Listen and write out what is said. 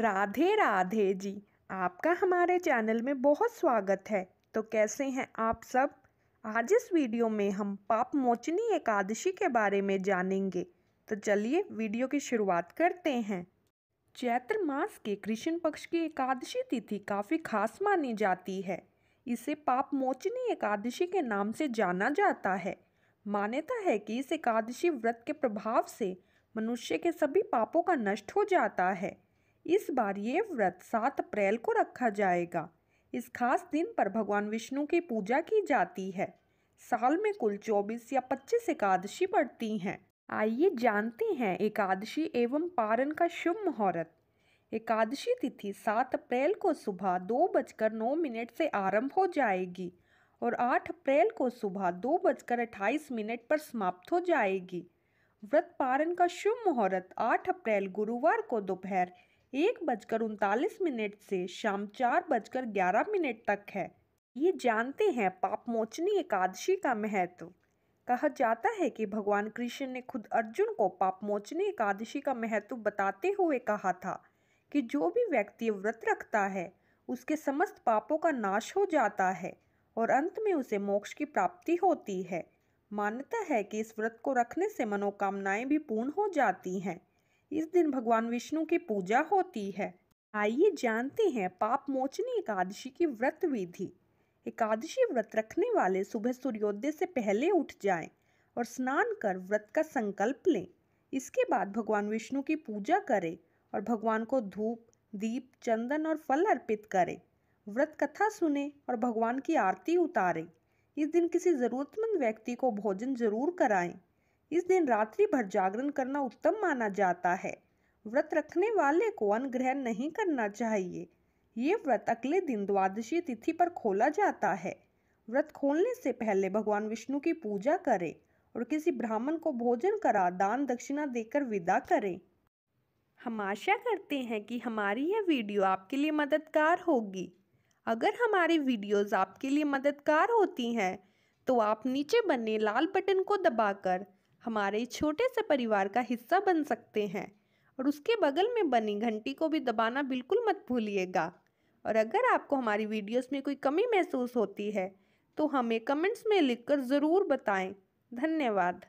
राधे राधे जी आपका हमारे चैनल में बहुत स्वागत है तो कैसे हैं आप सब आज इस वीडियो में हम पाप मोचनी एकादशी के बारे में जानेंगे तो चलिए वीडियो की शुरुआत करते हैं चैत्र मास के कृष्ण पक्ष की एकादशी तिथि काफ़ी खास मानी जाती है इसे पाप मोचनी एकादशी के नाम से जाना जाता है मान्यता है कि इस एकादशी व्रत के प्रभाव से मनुष्य के सभी पापों का नष्ट हो जाता है इस बार ये व्रत सात अप्रैल को रखा जाएगा इस खास दिन पर भगवान विष्णु की पूजा की जाती है साल में कुल 24 या 25 एकादशी पड़ती हैं आइए जानते हैं एकादशी एवं पारण का शुभ मुहूर्त एकादशी तिथि सात अप्रैल को सुबह दो बजकर नौ मिनट से आरंभ हो जाएगी और आठ अप्रैल को सुबह दो बजकर अट्ठाईस मिनट पर समाप्त हो जाएगी व्रत पारण का शुभ मुहूर्त आठ अप्रैल गुरुवार को दोपहर एक बजकर उनतालीस मिनट से शाम चार बजकर ग्यारह मिनट तक है ये जानते हैं पापमोचनी एकादशी का महत्व कहा जाता है कि भगवान कृष्ण ने खुद अर्जुन को पापमोचनी एकादशी का महत्व बताते हुए कहा था कि जो भी व्यक्ति व्रत रखता है उसके समस्त पापों का नाश हो जाता है और अंत में उसे मोक्ष की प्राप्ति होती है मान्यता है कि इस व्रत को रखने से मनोकामनाएं भी पूर्ण हो जाती हैं इस दिन भगवान विष्णु की पूजा होती है आइए जानते हैं पाप मोचनी एकादशी की व्रत विधि एकादशी व्रत रखने वाले सुबह सूर्योदय से पहले उठ जाएं और स्नान कर व्रत का संकल्प लें इसके बाद भगवान विष्णु की पूजा करें और भगवान को धूप दीप चंदन और फल अर्पित करें व्रत कथा सुने और भगवान की आरती उतारें इस दिन किसी ज़रूरतमंद व्यक्ति को भोजन जरूर कराएं इस दिन रात्रि भर जागरण करना उत्तम माना जाता है व्रत रखने वाले को अनग्रहण नहीं करना चाहिए ये व्रत अगले दिन द्वादशी तिथि पर खोला जाता है व्रत खोलने से पहले भगवान विष्णु की पूजा करें और किसी ब्राह्मण को भोजन करा दान दक्षिणा देकर विदा करें हम आशा करते हैं कि हमारी यह वीडियो आपके लिए मददगार होगी अगर हमारी वीडियोस आपके लिए मददगार होती हैं तो आप नीचे बने लाल बटन को दबाकर हमारे छोटे से परिवार का हिस्सा बन सकते हैं और उसके बगल में बनी घंटी को भी दबाना बिल्कुल मत भूलिएगा और अगर आपको हमारी वीडियोस में कोई कमी महसूस होती है तो हमें कमेंट्स में लिखकर ज़रूर बताएं धन्यवाद